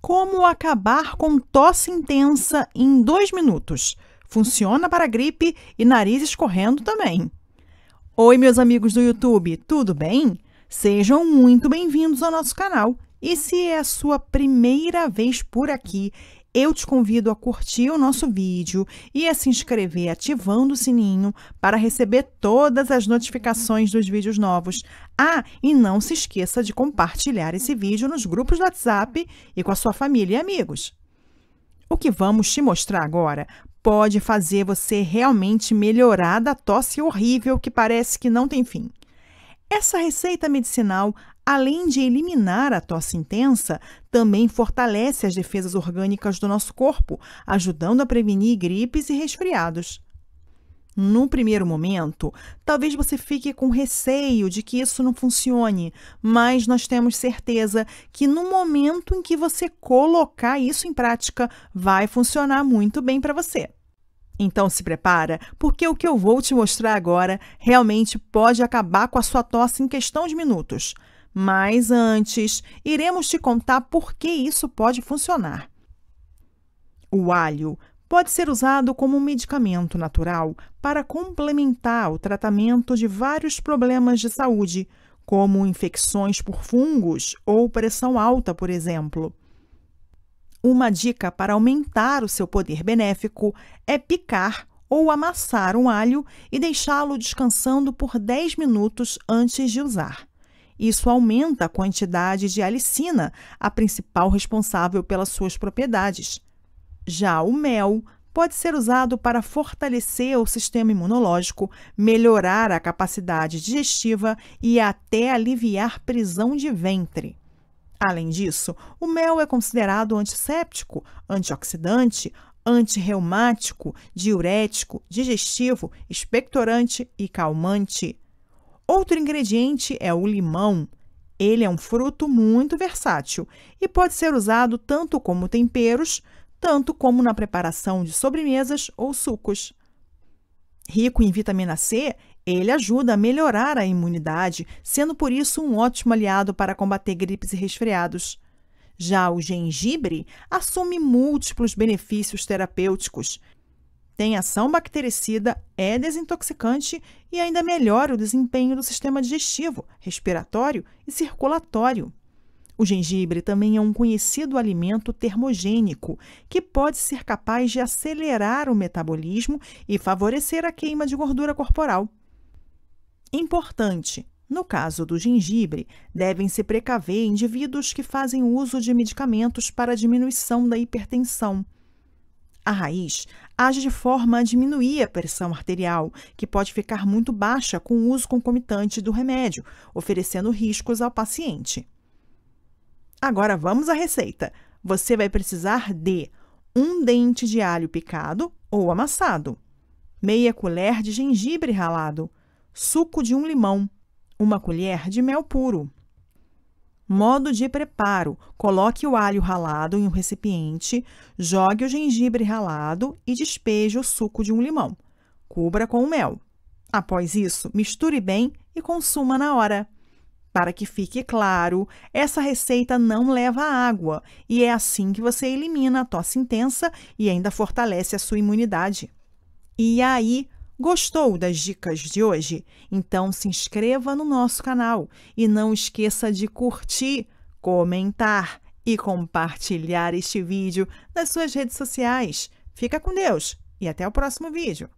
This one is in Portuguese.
Como acabar com tosse intensa em dois minutos? Funciona para gripe e nariz escorrendo também. Oi, meus amigos do YouTube, tudo bem? Sejam muito bem-vindos ao nosso canal. E se é a sua primeira vez por aqui eu te convido a curtir o nosso vídeo e a se inscrever ativando o sininho para receber todas as notificações dos vídeos novos. Ah, e não se esqueça de compartilhar esse vídeo nos grupos do WhatsApp e com a sua família e amigos. O que vamos te mostrar agora pode fazer você realmente melhorar da tosse horrível que parece que não tem fim. Essa receita medicinal, além de eliminar a tosse intensa, também fortalece as defesas orgânicas do nosso corpo, ajudando a prevenir gripes e resfriados. No primeiro momento, talvez você fique com receio de que isso não funcione, mas nós temos certeza que no momento em que você colocar isso em prática, vai funcionar muito bem para você. Então se prepara, porque o que eu vou te mostrar agora realmente pode acabar com a sua tosse em questão de minutos. Mas antes, iremos te contar por que isso pode funcionar. O alho pode ser usado como um medicamento natural para complementar o tratamento de vários problemas de saúde, como infecções por fungos ou pressão alta, por exemplo. Uma dica para aumentar o seu poder benéfico é picar ou amassar um alho e deixá-lo descansando por 10 minutos antes de usar. Isso aumenta a quantidade de alicina, a principal responsável pelas suas propriedades. Já o mel pode ser usado para fortalecer o sistema imunológico, melhorar a capacidade digestiva e até aliviar prisão de ventre. Além disso, o mel é considerado antisséptico, antioxidante, antirreumático, diurético, digestivo, expectorante e calmante. Outro ingrediente é o limão. Ele é um fruto muito versátil e pode ser usado tanto como temperos, tanto como na preparação de sobremesas ou sucos rico em vitamina C, ele ajuda a melhorar a imunidade, sendo por isso um ótimo aliado para combater gripes e resfriados. Já o gengibre assume múltiplos benefícios terapêuticos. Tem ação bactericida, é desintoxicante e ainda melhora o desempenho do sistema digestivo, respiratório e circulatório. O gengibre também é um conhecido alimento termogênico, que pode ser capaz de acelerar o metabolismo e favorecer a queima de gordura corporal. Importante: no caso do gengibre, devem se precaver indivíduos que fazem uso de medicamentos para diminuição da hipertensão. A raiz age de forma a diminuir a pressão arterial, que pode ficar muito baixa com o uso concomitante do remédio, oferecendo riscos ao paciente. Agora vamos à receita. Você vai precisar de um dente de alho picado ou amassado, meia colher de gengibre ralado, suco de um limão, uma colher de mel puro. Modo de preparo: coloque o alho ralado em um recipiente, jogue o gengibre ralado e despeje o suco de um limão. Cubra com o mel. Após isso, misture bem e consuma na hora. Para que fique claro, essa receita não leva água e é assim que você elimina a tosse intensa e ainda fortalece a sua imunidade. E aí, Gostou das dicas de hoje? Então se inscreva no nosso canal e não esqueça de curtir, comentar e compartilhar este vídeo nas suas redes sociais. Fica com Deus e até o próximo vídeo.